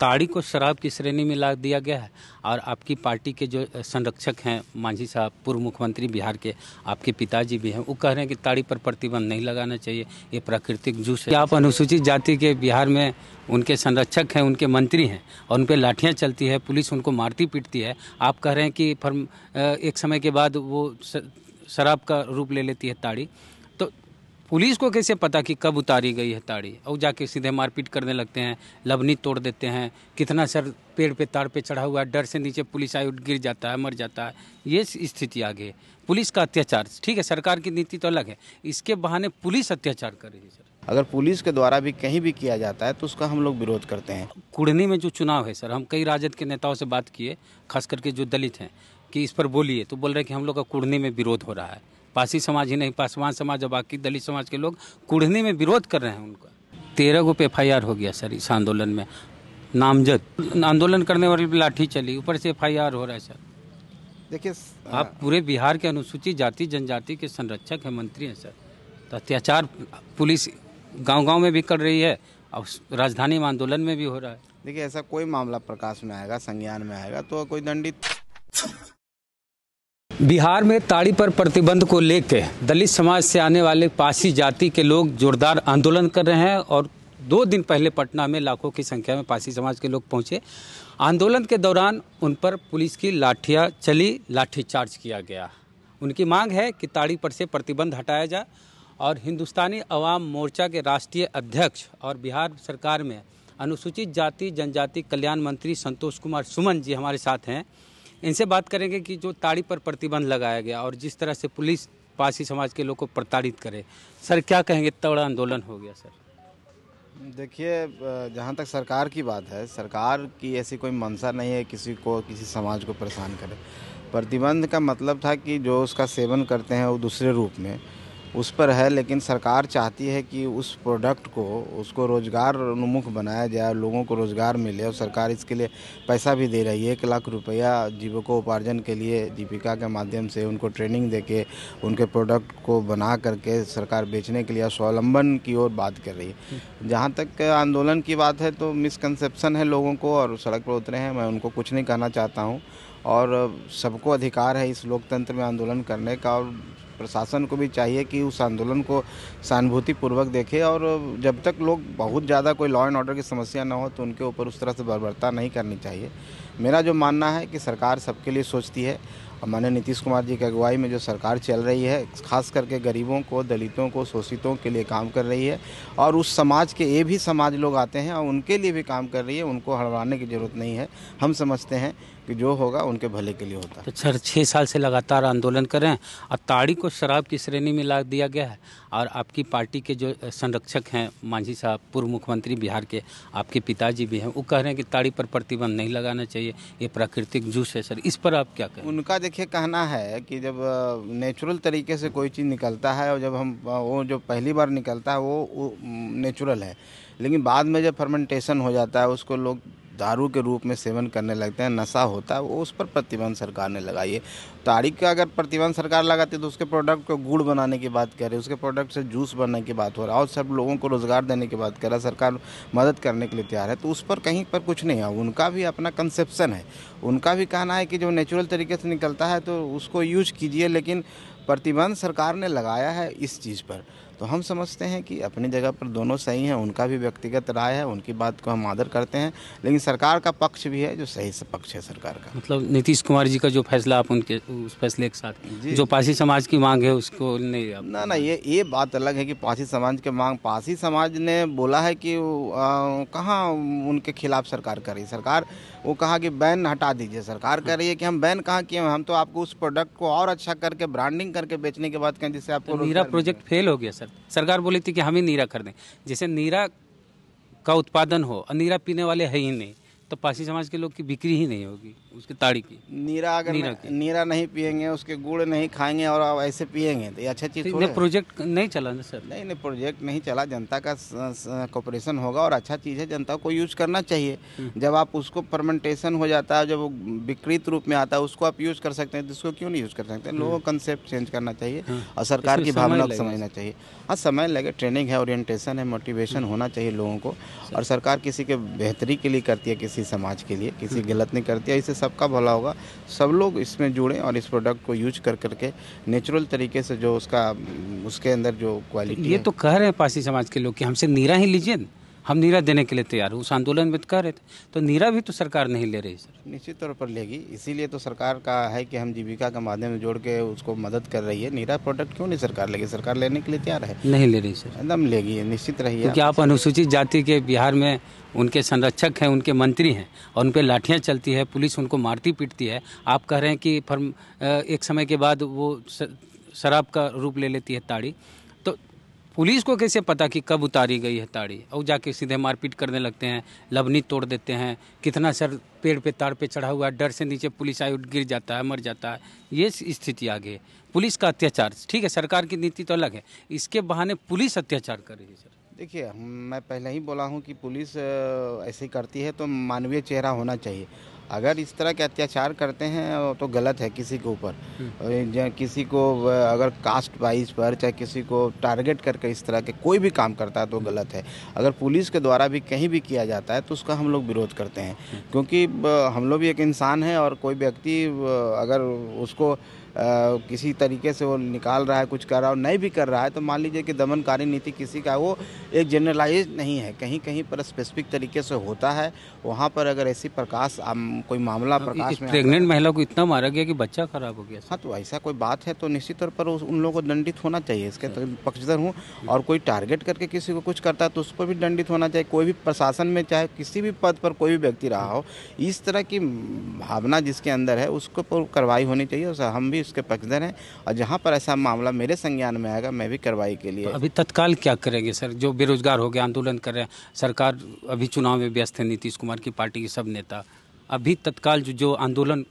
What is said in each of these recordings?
ताड़ी को शराब की श्रेणी में ला दिया गया है और आपकी पार्टी के जो संरक्षक हैं मांझी साहब पूर्व मुख्यमंत्री बिहार के आपके पिताजी भी हैं वो कह रहे हैं कि ताड़ी पर प्रतिबंध नहीं लगाना चाहिए ये प्राकृतिक जूस है आप अनुसूचित जाति के बिहार में उनके संरक्षक हैं उनके मंत्री हैं और उन पर लाठियाँ चलती है पुलिस उनको मारती पीटती है आप कह रहे हैं कि फर्म एक समय के बाद वो शराब का रूप ले लेती है ताड़ी पुलिस को कैसे पता कि कब उतारी गई है ताड़ी और जाके सीधे मारपीट करने लगते हैं लबनी तोड़ देते हैं कितना सर पेड़ पे ताड़ पे चढ़ा हुआ है डर से नीचे पुलिस आयु गिर जाता है मर जाता है ये स्थिति आगे पुलिस का अत्याचार ठीक है सरकार की नीति तो अलग है इसके बहाने पुलिस अत्याचार कर रही है सर अगर पुलिस के द्वारा भी कहीं भी किया जाता है तो उसका हम लोग विरोध करते हैं कुड़नी में जो चुनाव है सर हम कई राजद के नेताओं से बात किए खास करके जो दलित हैं कि इस पर बोलिए तो बोल रहे हैं कि हम लोग का कुड़नी में विरोध हो रहा है पासी समाज ही नहीं पासवान समाज और बाकी दलित समाज के लोग कूढ़ने में विरोध कर रहे हैं उनका तेरह गो एफ हो गया सर इस आंदोलन में नामजद आंदोलन करने वाले लाठी चली ऊपर से एफ हो रहा है सर देखिए आप पूरे बिहार के अनुसूचित जाति जनजाति के संरक्षक हैं मंत्री हैं सर तो अत्याचार पुलिस गांव गांव में भी कर रही है और राजधानी में आंदोलन में भी हो रहा है देखिए ऐसा कोई मामला प्रकाश में आएगा संज्ञान में आएगा तो कोई दंडित बिहार में ताड़ी पर प्रतिबंध को लेकर दलित समाज से आने वाले पासी जाति के लोग जोरदार आंदोलन कर रहे हैं और दो दिन पहले पटना में लाखों की संख्या में पासी समाज के लोग पहुंचे आंदोलन के दौरान उन पर पुलिस की लाठियां चली लाठीचार्ज किया गया उनकी मांग है कि ताड़ी पर से प्रतिबंध हटाया जाए और हिंदुस्तानी अवाम मोर्चा के राष्ट्रीय अध्यक्ष और बिहार सरकार में अनुसूचित जाति जनजाति कल्याण मंत्री संतोष कुमार सुमन जी हमारे साथ हैं इनसे बात करेंगे कि जो ताड़ी पर प्रतिबंध लगाया गया और जिस तरह से पुलिस पासी समाज के लोग को प्रताड़ित करे सर क्या कहेंगे इतना बड़ा आंदोलन हो गया सर देखिए जहाँ तक सरकार की बात है सरकार की ऐसी कोई मंशा नहीं है किसी को किसी समाज को परेशान करे प्रतिबंध का मतलब था कि जो उसका सेवन करते हैं वो दूसरे रूप में उस पर है लेकिन सरकार चाहती है कि उस प्रोडक्ट को उसको रोज़गार उन्मुख बनाया जाए लोगों को रोज़गार मिले और सरकार इसके लिए पैसा भी दे रही है एक लाख रुपया जीविकोपार्जन के लिए दीपिका के माध्यम से उनको ट्रेनिंग दे के उनके प्रोडक्ट को बना करके सरकार बेचने के लिए स्वावलंबन की ओर बात कर रही है जहाँ तक आंदोलन की बात है तो मिसकनसेप्सन है लोगों को और सड़क पर उतरे हैं मैं उनको कुछ नहीं कहना चाहता हूँ और सबको अधिकार है इस लोकतंत्र में आंदोलन करने का और प्रशासन को भी चाहिए कि उस आंदोलन को सहानुभूतिपूर्वक देखे और जब तक लोग बहुत ज़्यादा कोई लॉ एंड ऑर्डर की समस्या ना हो तो उनके ऊपर उस तरह से बर्बरता नहीं करनी चाहिए मेरा जो मानना है कि सरकार सबके लिए सोचती है और माननीय नीतीश कुमार जी की अगुवाई में जो सरकार चल रही है खास करके गरीबों को दलितों को शोषितों के लिए काम कर रही है और उस समाज के ये भी समाज लोग आते हैं और उनके लिए भी काम कर रही है उनको हड़वाने की ज़रूरत नहीं है हम समझते हैं कि जो होगा उनके भले के लिए होता है तो सर छः साल से लगातार आंदोलन कर रहे हैं और ताड़ी को शराब की श्रेणी में ला दिया गया है और आपकी पार्टी के जो संरक्षक हैं मांझी साहब पूर्व मुख्यमंत्री बिहार के आपके पिताजी भी हैं वो कह रहे हैं कि ताड़ी पर प्रतिबंध नहीं लगाना चाहिए ये प्राकृतिक जूस है सर इस पर आप क्या कहें उनका देखिए कहना है कि जब नेचुरल तरीके से कोई चीज़ निकलता है और जब हम वो जो पहली बार निकलता है वो, वो नेचुरल है लेकिन बाद में जब फर्मेंटेशन हो जाता है उसको लोग दारू के रूप में सेवन करने लगते हैं नशा होता है वो उस पर प्रतिबंध सरकार ने लगाई है तारीख का अगर प्रतिबंध सरकार लगाती है तो उसके प्रोडक्ट को गुड़ बनाने की बात कर रही है उसके प्रोडक्ट से जूस बनने की बात हो रहा है और सब लोगों को रोज़गार देने की बात कर रहा है सरकार मदद करने के लिए तैयार है तो उस पर कहीं पर कुछ नहीं है उनका भी अपना कंसेप्सन है उनका भी कहना है कि जो नेचुरल तरीके से निकलता है तो उसको यूज कीजिए लेकिन प्रतिबंध सरकार ने लगाया है इस चीज़ पर तो हम समझते हैं कि अपनी जगह पर दोनों सही हैं उनका भी व्यक्तिगत राय है उनकी बात को हम आदर करते हैं लेकिन सरकार का पक्ष भी है जो सही से पक्ष है सरकार का मतलब नीतीश कुमार जी का जो फैसला आप उनके उस फैसले के साथ जो पासी समाज की मांग है उसको नहीं आप ना ना ये ये बात अलग है कि पासी समाज के मांग पासी समाज ने बोला है कि कहाँ उनके खिलाफ सरकार कर रही सरकार वो कहा कि बैन हटा दीजिए सरकार कह रही है कि हम बैन कहाँ किए हम तो आपको उस प्रोडक्ट को और अच्छा करके ब्रांडिंग करके बेचने के बाद कहें जिससे आपको मेरा प्रोजेक्ट फेल हो गया सर सरकार बोली थी कि हम ही नीरा खरीदें जैसे नीरा का उत्पादन हो और नीरा पीने वाले है ही नहीं तो पासी समाज के लोग की बिक्री ही नहीं होगी उसके ताड़ी की नीरा अगर नीरा, न, नीरा नहीं पियेंगे उसके गुड़ नहीं खाएंगे और आप ऐसे पियेंगे तो ये अच्छा चीज़ प्रोजेक्ट नहीं चला ना सर नहीं नहीं प्रोजेक्ट नहीं चला जनता का कॉपरेशन होगा और अच्छा चीज़ है जनता को यूज करना चाहिए हम्म। जब आप उसको परमेंटेशन हो जाता है जब विकृत रूप में आता है उसको आप यूज कर सकते हैं तो उसको क्यों नहीं यूज कर सकते हम्म। लोगों को कंसेप्ट चेंज करना चाहिए हाँ, और सरकार की भावना को समझना चाहिए हाँ समय लगे ट्रेनिंग है ओरिएंटेशन है मोटिवेशन हम्म। होना चाहिए लोगों को और सरकार किसी के बेहतरी के लिए करती है किसी किसी समाज के लिए किसी हम्म। गलत नहीं करती है इससे सबका भला होगा सब लोग इसमें जुड़ें और इस प्रोडक्ट को यूज कर करके नेचुरल तरीके से जो उसका उसके अंदर जो क्वालिटी ये तो कह रहे हैं पासी समाज के लोग कि हमसे नीरा ही लीजिए हम नीरा देने के लिए तैयार उस आंदोलन में कर रहे थे तो नीरा भी तो सरकार नहीं ले रही सर निश्चित तौर पर लेगी इसीलिए तो सरकार का है कि हम जीविका के माध्यम जोड़ के उसको मदद कर रही है नीरा प्रोडक्ट क्यों नहीं सरकार लेगी सरकार लेने के लिए तैयार है नहीं ले रही सर एकदम लेगी निश्चित रहिए क्योंकि आप अनुसूचित जाति के बिहार में उनके संरक्षक हैं उनके मंत्री हैं और उन पर लाठियाँ चलती है पुलिस उनको मारती पीटती है आप कह रहे हैं कि फर्म एक समय के बाद वो शराब का रूप ले लेती है ताड़ी पुलिस को कैसे पता कि कब उतारी गई है ताड़ी और जाके सीधे मारपीट करने लगते हैं लबनी तोड़ देते हैं कितना सर पेड़ पे ताड़ पे चढ़ा हुआ है डर से नीचे पुलिस आयुक्त गिर जाता है मर जाता है ये स्थिति आगे पुलिस का अत्याचार ठीक है सरकार की नीति तो अलग है इसके बहाने पुलिस अत्याचार कर रही है सर देखिए मैं पहले ही बोला हूँ कि पुलिस ऐसे करती है तो मानवीय चेहरा होना चाहिए अगर इस तरह के अत्याचार करते हैं तो गलत है किसी के ऊपर हम्म। किसी को अगर कास्ट वाइज पर चाहे किसी को टारगेट करके इस तरह के कोई भी काम करता है तो हम्म। गलत है अगर पुलिस के द्वारा भी कहीं भी किया जाता है तो उसका हम लोग विरोध करते हैं हम्म। क्योंकि हम लोग भी एक इंसान हैं और कोई व्यक्ति अगर उसको किसी तरीके से वो निकाल रहा है कुछ कर रहा है और नहीं भी कर रहा है तो मान लीजिए कि दमनकारी नीति किसी का वो एक जनरलाइज नहीं है कहीं कहीं पर स्पेसिफिक तरीके से होता है वहाँ पर अगर ऐसी प्रकाश कोई मामला हाँ, प्रकाश में प्रेग्नेंट महिला को इतना मारा गया कि बच्चा खराब हो गया हाँ तो ऐसा कोई बात है तो निश्चित तौर पर उन लोगों को दंडित होना चाहिए इसके हाँ। पक्षधर हूँ और कोई टारगेट करके किसी को कुछ करता है तो उस पर भी दंडित होना चाहिए कोई भी प्रशासन में चाहे किसी भी पद पर कोई भी व्यक्ति रहा हो इस तरह की भावना जिसके अंदर है उसको ऊपर कार्रवाई होनी चाहिए और हम भी भी उसके पक्षधर हैं और जहाँ पर ऐसा मामला मेरे संज्ञान में आएगा मैं भी कार्रवाई के लिए तो अभी तत्काल क्या करेंगे सर जो बेरोजगार हो गया आंदोलन कर रहे हैं सरकार अभी चुनाव में व्यस्त है नीतीश कुमार की पार्टी के सब नेता अभी तत्काल जो जो आंदोलन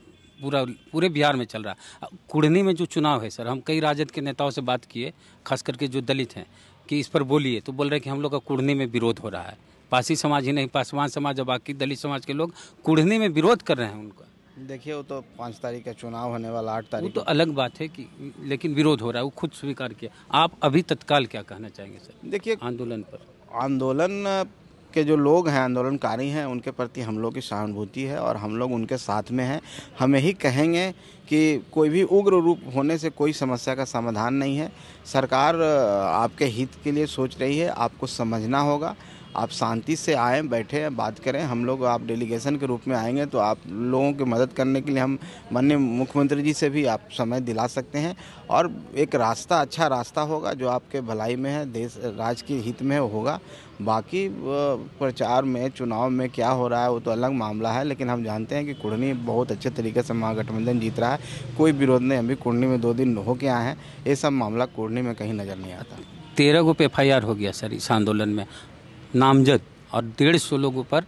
पूरा पूरे बिहार में चल रहा है कुड़नी में जो चुनाव है सर हम कई राजद के नेताओं से बात किए खास करके जो दलित हैं कि इस पर बोलिए तो बोल रहे हैं कि हम लोग का कुड़नी में विरोध हो रहा है पासी समाज ही नहीं पासवान समाज और बाकी दलित समाज के लोग कुड़नी में विरोध कर रहे हैं उनका देखिए वो तो पाँच तारीख का चुनाव होने वाला आठ तारीख वो तो अलग बात है कि लेकिन विरोध हो रहा है वो खुद स्वीकार किया आप अभी तत्काल क्या कहना चाहेंगे सर देखिए आंदोलन पर आंदोलन के जो लोग हैं आंदोलनकारी हैं उनके प्रति हम लोग की सहानुभूति है और हम लोग उनके साथ में हैं हम यही कहेंगे कि कोई भी उग्र रूप होने से कोई समस्या का समाधान नहीं है सरकार आपके हित के लिए सोच रही है आपको समझना होगा आप शांति से आएँ बैठे बात करें हम लोग आप डेलीगेशन के रूप में आएंगे तो आप लोगों की मदद करने के लिए हम मान्य मुख्यमंत्री जी से भी आप समय दिला सकते हैं और एक रास्ता अच्छा रास्ता होगा जो आपके भलाई में है देश राज के हित में होगा बाकी प्रचार में चुनाव में क्या हो रहा है वो तो अलग मामला है लेकिन हम जानते हैं कि कुड़नी बहुत अच्छे तरीके से महागठबंधन जीत रहा है कोई विरोध नहीं अभी कुड़नी में दो दिन हो के आए हैं ये सब मामला कुड़नी में कहीं नज़र नहीं आता तेरह को एफ हो गया सर इस आंदोलन में नामजद और डेढ़ सौ लोगों पर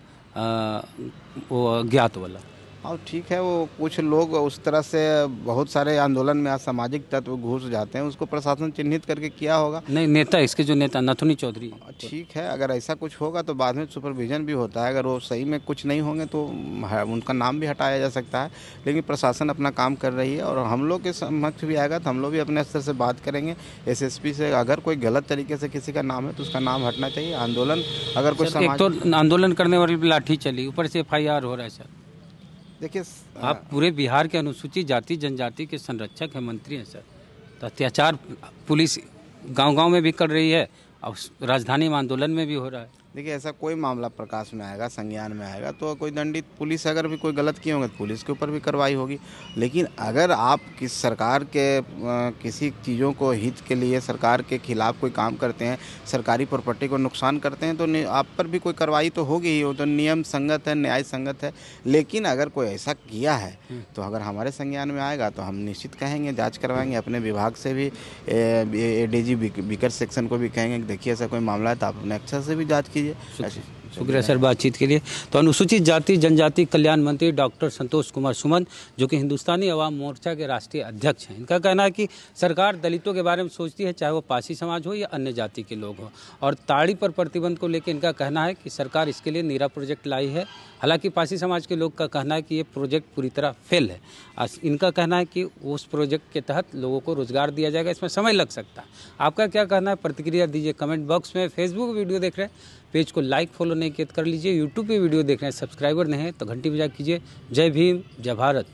वो ज्ञात वाला और हाँ, ठीक है वो कुछ लोग उस तरह से बहुत सारे आंदोलन में सामाजिक तत्व घुस जाते हैं उसको प्रशासन चिन्हित करके किया होगा नहीं नेता इसके जो नेता नथुनी चौधरी हाँ, ठीक है अगर ऐसा कुछ होगा तो बाद में सुपरविजन भी होता है अगर वो सही में कुछ नहीं होंगे तो उनका नाम भी हटाया जा सकता है लेकिन प्रशासन अपना काम कर रही है और हम लोग के समक्ष भी आएगा तो हम लोग भी अपने स्तर से बात करेंगे एस से अगर कोई गलत तरीके से किसी का नाम है तो उसका नाम हटना चाहिए आंदोलन अगर कोई तो आंदोलन करने वाली लाठी चली ऊपर से एफ हो रहा है सर देखिए आप हाँ। पूरे बिहार के अनुसूचित जाति जनजाति के संरक्षक हैं मंत्री हैं सर तो अत्याचार पुलिस गांव गांव में भी कर रही है और राजधानी आंदोलन में भी हो रहा है देखिए ऐसा कोई मामला प्रकाश में आएगा संज्ञान में आएगा तो कोई दंडित पुलिस अगर भी कोई गलत किए होंगे तो पुलिस के ऊपर भी कार्रवाई होगी लेकिन अगर आप किस सरकार के किसी चीज़ों को हित के लिए सरकार के खिलाफ कोई काम करते हैं सरकारी प्रॉपर्टी को नुकसान करते हैं तो आप पर भी कोई कार्रवाई तो होगी ही वो तो नियम संगत है न्याय संगत है लेकिन अगर कोई ऐसा किया है हम्म। तो अगर हमारे संज्ञान में आएगा तो हम निश्चित कहेंगे जाँच करवाएंगे अपने विभाग से भी ए डी जी सेक्शन को भी कहेंगे देखिए ऐसा कोई मामला है तो आपने अक्षर से भी जाँच की दीजिए शुक्रिया सर बातचीत के लिए तो अनुसूचित जाति जनजाति कल्याण मंत्री डॉक्टर संतोष कुमार सुमन जो कि हिंदुस्तानी अवाम मोर्चा के राष्ट्रीय अध्यक्ष हैं इनका कहना है कि सरकार दलितों के बारे में सोचती है चाहे वो पासी समाज हो या अन्य जाति के लोग हों और ताड़ी पर प्रतिबंध को लेकर इनका कहना है कि सरकार इसके लिए नीरा प्रोजेक्ट लाई है हालांकि पासी समाज के लोग का कहना है कि ये प्रोजेक्ट पूरी तरह फेल है इनका कहना है कि उस प्रोजेक्ट के तहत लोगों को रोजगार दिया जाएगा इसमें समय लग सकता है आपका क्या कहना है प्रतिक्रिया दीजिए कमेंट बॉक्स में फेसबुक वीडियो देख रहे हैं पेज को लाइक फॉलो नहीं तो कर लीजिए यूट्यूब पर वीडियो देख रहे हैं सब्सक्राइबर नहीं है तो घंटी बजा कीजिए जय भीम जय भारत